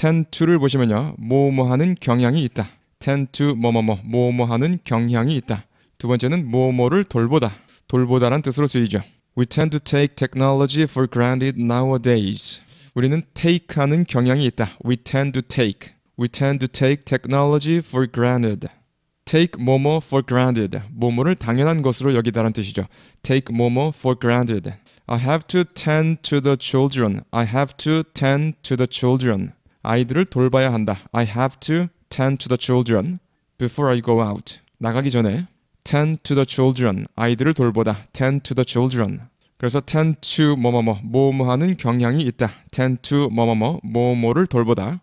tend to를 보시면요. 뭐뭐하는 경향이 있다. tend to 뭐뭐뭐 뭐뭐하는 경향이 있다. 두 번째는 뭐뭐를 돌보다. 돌보다란 뜻으로 쓰이죠. We tend to take technology for granted nowadays. 우리는 take 하는 경향이 있다. We tend to take. We tend to take technology for granted. take 뭐뭐 for granted. 뭐뭐를 당연한 것으로 여기다란 뜻이죠. take 뭐뭐 for granted. I have to tend to the children. I have to tend to the children. 아이들을 돌봐야 한다. I have to tend to the children before I go out. 나가기 전에 tend to the children 아이들을 돌보다 tend to the children 그래서 tend to 뭐뭐뭐 뭐뭐하는 경향이 있다 tend to 뭐뭐뭐 뭐뭐를 돌보다